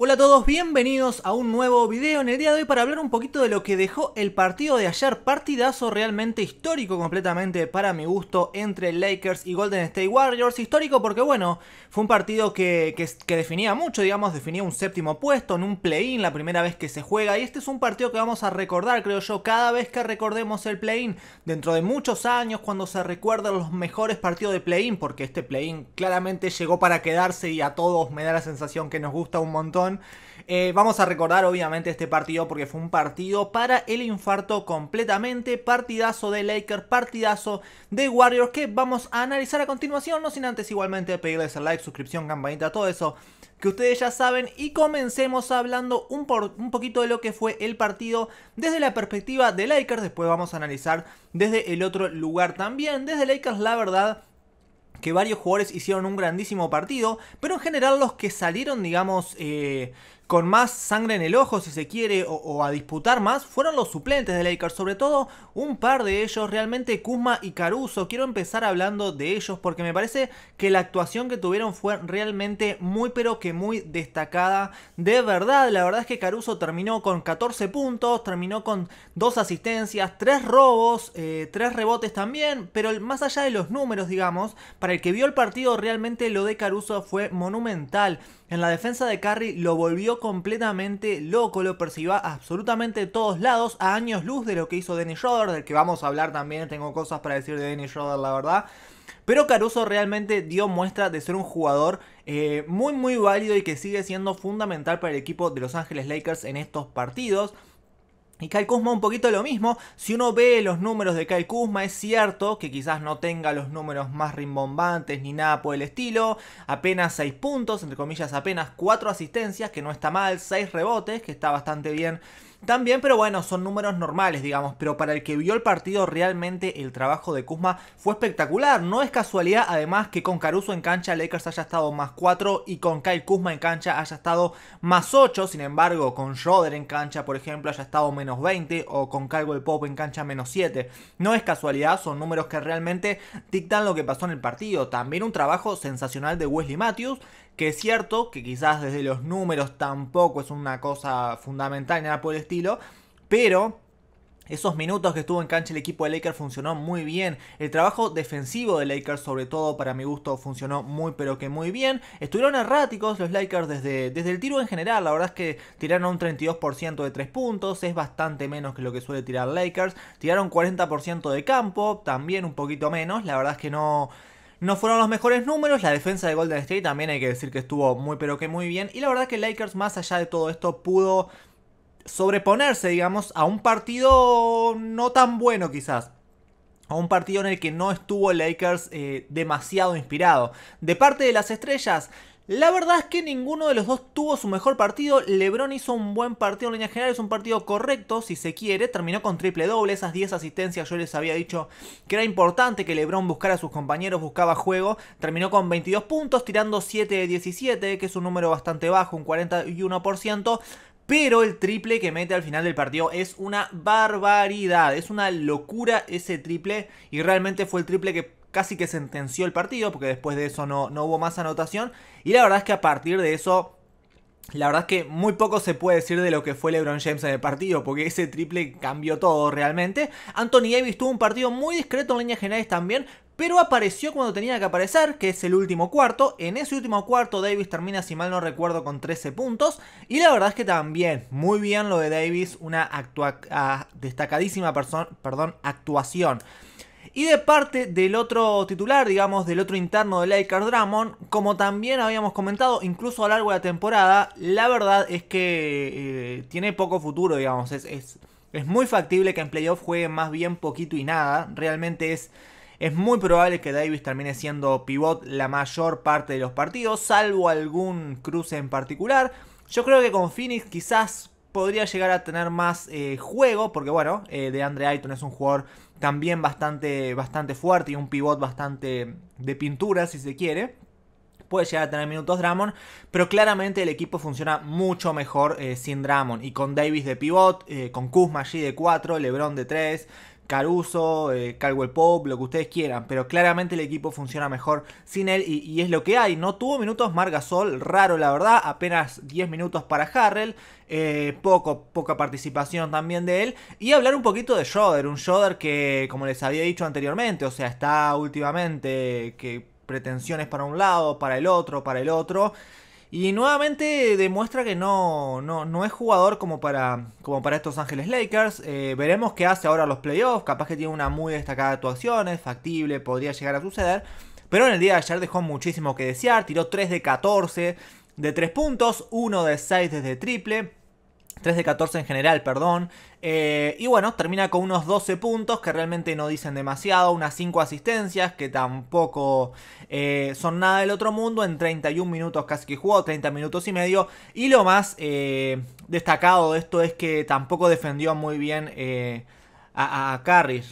Hola a todos, bienvenidos a un nuevo video en el día de hoy para hablar un poquito de lo que dejó el partido de ayer, partidazo realmente histórico completamente para mi gusto entre Lakers y Golden State Warriors, histórico porque bueno, fue un partido que, definía mucho, digamos, definía un séptimo puesto en un play-in, la primera vez que se juega y este es un partido que vamos a recordar, creo yo, cada vez que recordemos el play-in, dentro de muchos años cuando se recuerdan los mejores partidos de play-in, porque este play-in claramente llegó para quedarse y a todos me da la sensación que nos gusta un montón eh, vamos a recordar obviamente este partido porque fue un partido para el infarto completamente. Partidazo de Lakers, partidazo de Warriors que vamos a analizar a continuación. No sin antes igualmente pedirles el like, suscripción, campanita, todo eso que ustedes ya saben. Y comencemos hablando un poquito de lo que fue el partido desde la perspectiva de Lakers. Después vamos a analizar desde el otro lugar también. Desde Lakers la verdad que varios jugadores hicieron un grandísimo partido, pero en general los que salieron, digamos, eh, con más sangre en el ojo, si se quiere, o, a disputar más, fueron los suplentes de Lakers. Sobre todo un par de ellos, realmente Kuzma y Caruso. Quiero empezar hablando de ellos porque me parece que la actuación que tuvieron fue realmente muy, pero que muy destacada. De verdad, la verdad es que Caruso terminó con 14 puntos, terminó con dos asistencias, tres robos, 3 eh, tres rebotes también. Pero más allá de los números, digamos, para el que vio el partido, realmente lo de Caruso fue monumental. En la defensa de Curry lo volvió completamente loco, lo percibió absolutamente de todos lados, a años luz de lo que hizo Dennis Schroeder, del que vamos a hablar también, tengo cosas para decir de Dennis Schroeder, la verdad. Pero Caruso realmente dio muestra de ser un jugador eh, muy muy válido y que sigue siendo fundamental para el equipo de Los Ángeles Lakers en estos partidos. Y Kyle Kuzma un poquito lo mismo, si uno ve los números de Kyle Kuzma es cierto que quizás no tenga los números más rimbombantes ni nada por el estilo, apenas 6 puntos, entre comillas apenas 4 asistencias, que no está mal, 6 rebotes, que está bastante bien también, pero bueno, son números normales, digamos, pero para el que vio el partido realmente el trabajo de Kuzma fue espectacular. No es casualidad además que con Caruso en cancha Lakers haya estado más 4 y con Kyle Kuzma en cancha haya estado más 8, sin embargo, con Schroeder en cancha, por ejemplo, haya estado menos 20 o con Kyle Pop en cancha menos 7. No es casualidad, son números que realmente dictan lo que pasó en el partido. También un trabajo sensacional de Wesley Matthews que es cierto que quizás desde los números tampoco es una cosa fundamental, nada por el estilo, pero esos minutos que estuvo en cancha el equipo de Lakers funcionó muy bien. El trabajo defensivo de Lakers, sobre todo para mi gusto, funcionó muy pero que muy bien. Estuvieron erráticos los Lakers desde, desde el tiro en general. La verdad es que tiraron un 32% de 3 puntos. Es bastante menos que lo que suele tirar Lakers. Tiraron 40% de campo. También un poquito menos. La verdad es que no... No fueron los mejores números, la defensa de Golden State también hay que decir que estuvo muy pero que muy bien. Y la verdad que Lakers más allá de todo esto pudo sobreponerse, digamos, a un partido no tan bueno quizás a un partido en el que no estuvo Lakers eh, demasiado inspirado. De parte de las estrellas, la verdad es que ninguno de los dos tuvo su mejor partido. LeBron hizo un buen partido en línea general, es un partido correcto si se quiere. Terminó con triple doble, esas 10 asistencias yo les había dicho que era importante que LeBron buscara a sus compañeros, buscaba juego. Terminó con 22 puntos, tirando 7 de 17, que es un número bastante bajo, un 41% pero el triple que mete al final del partido es una barbaridad, es una locura ese triple y realmente fue el triple que casi que sentenció el partido, porque después de eso no, no hubo más anotación. Y la verdad es que a partir de eso la verdad es que muy poco se puede decir de lo que fue LeBron James en el partido, porque ese triple cambió todo realmente. Anthony Davis tuvo un partido muy discreto en líneas generales también, pero apareció cuando tenía que aparecer, que es el último cuarto. En ese último cuarto Davis termina, si mal no recuerdo, con 13 puntos. Y la verdad es que también, muy bien lo de Davis, una ah, destacadísima perdón, actuación. Y de parte del otro titular, digamos, del otro interno de Laker Drummond, como también habíamos comentado, incluso a lo largo de la temporada, la verdad es que eh, tiene poco futuro, digamos. Es, es, muy factible que en playoff juegue más bien poquito y nada. Realmente es, es muy probable que Davis termine siendo pivot la mayor parte de los partidos, salvo algún cruce en particular. Yo creo que con Phoenix quizás podría llegar a tener más eh, juego, porque bueno, eh, de Andre Ayton es un jugador también bastante, bastante fuerte y un pivot bastante de pintura, si se quiere. Puede llegar a tener minutos Dramon, pero claramente el equipo funciona mucho mejor eh, sin Dramon. Y con Davis de pivot, con Kuzma allí de 4, LeBron de 3, Caruso, eh, Pope, lo que ustedes quieran, pero claramente el equipo funciona mejor sin él y, es lo que hay. No tuvo minutos Margasol, raro la verdad, apenas 10 minutos para Harrell, eh, poco, poca participación también de él. Y hablar un poquito de Schroeder, un Schroeder que, como les había dicho anteriormente, o sea, está últimamente que pretensiones para un lado, para el otro, para el otro. Y nuevamente demuestra que no, no, es jugador como para, como para estos Ángeles Lakers. Eh, veremos qué hace ahora los playoffs. Capaz que tiene una muy destacada actuación, es factible, podría llegar a suceder. Pero en el día de ayer dejó muchísimo que desear. Tiró 3 de 14 de 3 puntos, 1 de 6 desde triple. 3 de 14 en general, perdón. Eh, y bueno, termina con unos 12 puntos que realmente no dicen demasiado, unas 5 asistencias que tampoco eh, son nada del otro mundo, en 31 minutos casi que jugó, 30 minutos y medio. Y lo más eh, destacado de esto es que tampoco defendió muy bien a, a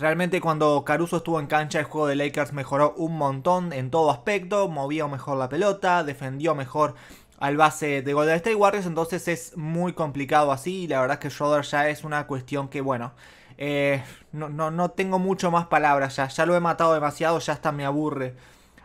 Realmente cuando Caruso estuvo en cancha el juego de Lakers mejoró un montón en todo aspecto, movió mejor la pelota, defendió mejor al base de Golden State Warriors, entonces es muy complicado así. Y la verdad es que Schroeder ya es una cuestión que, bueno, eh, no, tengo mucho más palabras ya. Ya lo he matado demasiado, ya hasta me aburre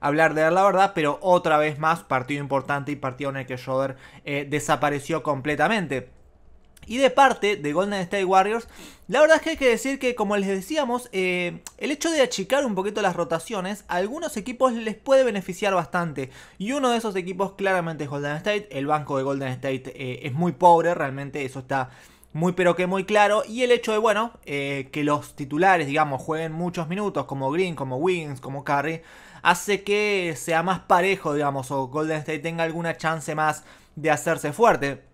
hablar de él, la verdad. Pero otra vez más, partido importante y partido en el que Schroeder eh, desapareció completamente. Y de parte de Golden State Warriors, la verdad es que hay que decir que, como les decíamos, eh, el hecho de achicar un poquito las rotaciones, a algunos equipos les puede beneficiar bastante. Y uno de esos equipos claramente es Golden State. El banco de Golden State eh, es muy pobre, realmente eso está muy pero que muy claro. Y el hecho de, bueno, eh, que los titulares, digamos, jueguen muchos minutos, como Green, como Wiggins, como Curry, hace que sea más parejo, digamos, o Golden State tenga alguna chance más de hacerse fuerte.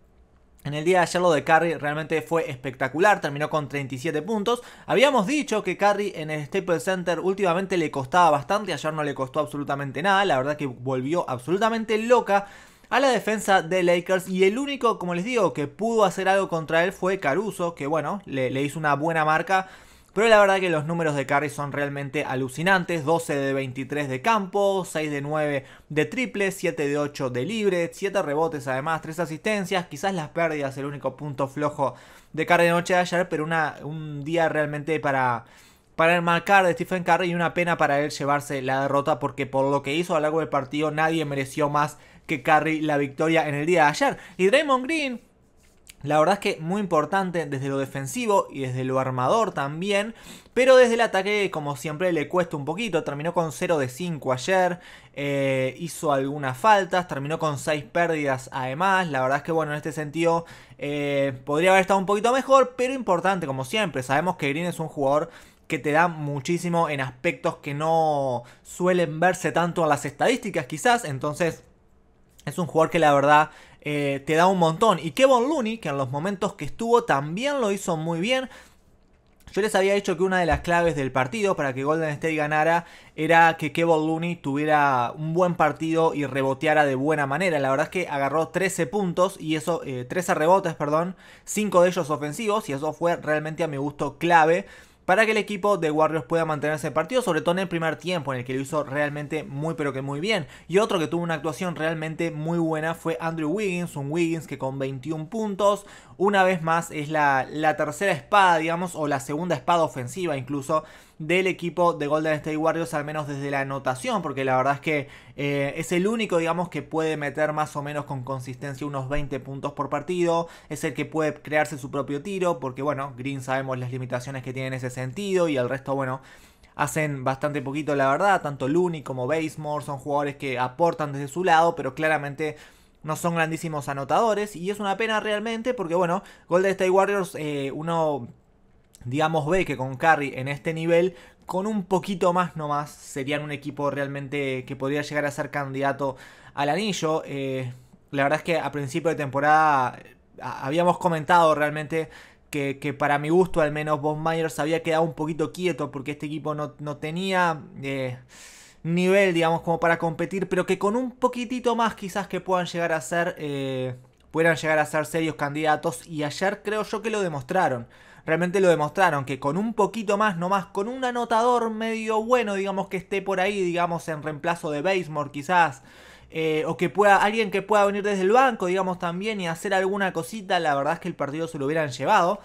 En el día de ayer lo de Curry realmente fue espectacular, terminó con 37 puntos. Habíamos dicho que Curry en el Staples Center últimamente le costaba bastante, ayer no le costó absolutamente nada, la verdad que volvió absolutamente loca a la defensa de Lakers y el único, como les digo, que pudo hacer algo contra él fue Caruso, que bueno, le, le hizo una buena marca pero la verdad que los números de Curry son realmente alucinantes. 12 de 23 de campo, 6 de 9 de triple, 7 de 8 de libre, 7 rebotes además, 3 asistencias. Quizás las pérdidas, el único punto flojo de Curry de noche de ayer, pero un día realmente para para marcar de Stephen Curry y una pena para él llevarse la derrota porque por lo que hizo a lo largo del partido nadie mereció más que Curry la victoria en el día de ayer. Y Draymond Green la verdad es que muy importante desde lo defensivo y desde lo armador también, pero desde el ataque como siempre le cuesta un poquito, terminó con 0 de 5 ayer, eh, hizo algunas faltas, terminó con 6 pérdidas además, la verdad es que bueno, en este sentido eh, podría haber estado un poquito mejor, pero importante como siempre, sabemos que Green es un jugador que te da muchísimo en aspectos que no suelen verse tanto en las estadísticas quizás, entonces es un jugador que la verdad eh, te da un montón. Y Kevin Looney, que en los momentos que estuvo también lo hizo muy bien. Yo les había dicho que una de las claves del partido para que Golden State ganara era que Kevin Looney tuviera un buen partido y reboteara de buena manera. La verdad es que agarró 13 puntos y eso, 13 eh, rebotes, perdón, 5 de ellos ofensivos y eso fue realmente a mi gusto clave para que el equipo de Warriors pueda mantenerse en partido, sobre todo en el primer tiempo en el que lo hizo realmente muy pero que muy bien. Y otro que tuvo una actuación realmente muy buena fue Andrew Wiggins, un Wiggins que con 21 puntos, una vez más es la, tercera espada, digamos, o la segunda espada ofensiva incluso del equipo de Golden State Warriors, al menos desde la anotación, porque la verdad es que eh, es el único, digamos, que puede meter más o menos con consistencia unos 20 puntos por partido, es el que puede crearse su propio tiro, porque bueno, Green sabemos las limitaciones que tiene en ese sentido y el resto, bueno, hacen bastante poquito la verdad, tanto Looney como Basemore son jugadores que aportan desde su lado, pero claramente no son grandísimos anotadores y es una pena realmente porque bueno, Golden State Warriors eh, uno digamos ve que con Curry en este nivel con un poquito más nomás serían un equipo realmente que podría llegar a ser candidato al anillo. Eh, la verdad es que a principio de temporada eh, habíamos comentado realmente que, para mi gusto al menos Bob Myers había quedado un poquito quieto porque este equipo no, tenía nivel, digamos, como para competir, pero que con un poquitito más quizás que puedan llegar a ser, eh, puedan llegar a ser serios candidatos. Y ayer creo yo que lo demostraron. Realmente lo demostraron, que con un poquito más, no más con un anotador medio bueno, digamos, que esté por ahí, digamos, en reemplazo de Basemore quizás. Eh, o que pueda, alguien que pueda venir desde el banco, digamos, también y hacer alguna cosita, la verdad es que el partido se lo hubieran llevado.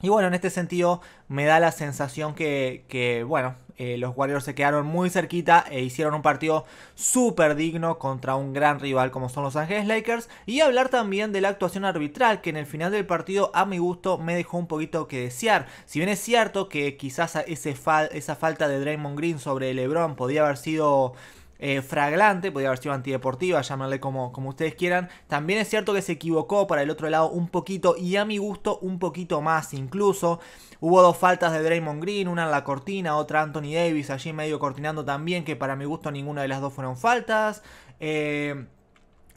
Y bueno, en este sentido me da la sensación que, bueno, eh, los Warriors se quedaron muy cerquita e hicieron un partido súper digno contra un gran rival como son los Ángeles Lakers. Y hablar también de la actuación arbitral, que en el final del partido, a mi gusto, me dejó un poquito que desear. Si bien es cierto que quizás esa falta de Draymond Green sobre LeBron podía haber sido eh, fraglante, podría haber sido antideportiva, llamarle como, como ustedes quieran. También es cierto que se equivocó para el otro lado un poquito y a mi gusto un poquito más incluso. Hubo dos faltas de Draymond Green, una en la cortina, otra Anthony Davis allí medio cortinando también, que para mi gusto ninguna de las dos fueron faltas. Eh,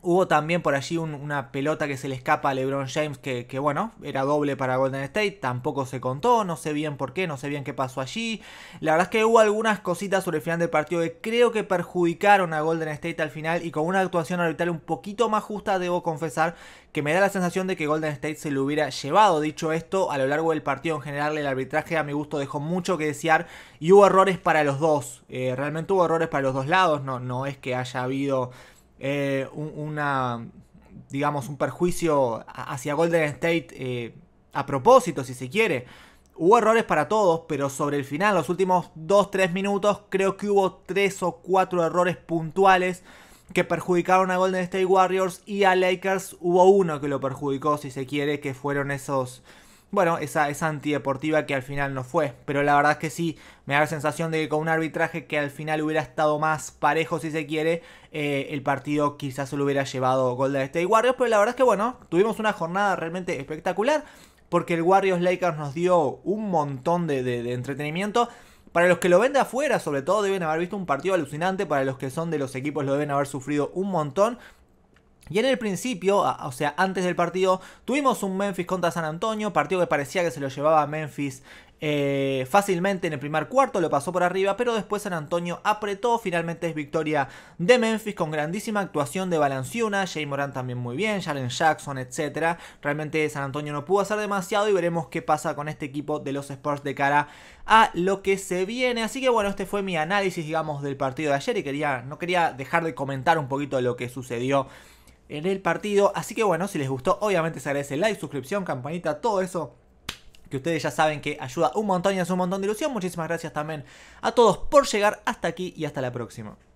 Hubo también por allí una pelota que se le escapa a LeBron James, que, bueno, era doble para Golden State, tampoco se contó, no sé bien por qué, no sé bien qué pasó allí. La verdad es que hubo algunas cositas sobre el final del partido que creo que perjudicaron a Golden State al final y con una actuación arbitral un poquito más justa, debo confesar que me da la sensación de que Golden State se lo hubiera llevado. Dicho esto, a lo largo del partido en general el arbitraje a mi gusto dejó mucho que desear y hubo errores para los dos. Eh, realmente hubo errores para los dos lados, no, no es que haya habido eh, un, una, digamos, un perjuicio hacia Golden State eh, a propósito, si se quiere. Hubo errores para todos, pero sobre el final, los últimos 2-3 minutos, creo que hubo 3 o 4 errores puntuales que perjudicaron a Golden State Warriors y a Lakers hubo uno que lo perjudicó, si se quiere, que fueron esos bueno, esa, esa antideportiva que al final no fue. Pero la verdad es que sí, me da la sensación de que con un arbitraje que al final hubiera estado más parejo, si se quiere, eh, el partido quizás solo hubiera llevado Golden State Warriors. Pero la verdad es que, bueno, tuvimos una jornada realmente espectacular, porque el Warriors Lakers nos dio un montón de entretenimiento. Para los que lo ven de afuera, sobre todo, deben haber visto un partido alucinante. Para los que son de los equipos, lo deben haber sufrido un montón. Y en el principio, o sea, antes del partido, tuvimos un Memphis contra San Antonio, partido que parecía que se lo llevaba Memphis eh, fácilmente en el primer cuarto, lo pasó por arriba, pero después San Antonio apretó, finalmente es victoria de Memphis con grandísima actuación de Balanciuna, Jay Morán también muy bien, Jalen Jackson, etc. Realmente San Antonio no pudo hacer demasiado y veremos qué pasa con este equipo de los Spurs de cara a lo que se viene. Así que bueno, este fue mi análisis, digamos, del partido de ayer y quería, no quería dejar de comentar un poquito de lo que sucedió en el partido. Así que bueno, si les gustó, obviamente se agradece like, suscripción, campanita, todo eso que ustedes ya saben que ayuda un montón y hace un montón de ilusión. Muchísimas gracias también a todos por llegar hasta aquí y hasta la próxima.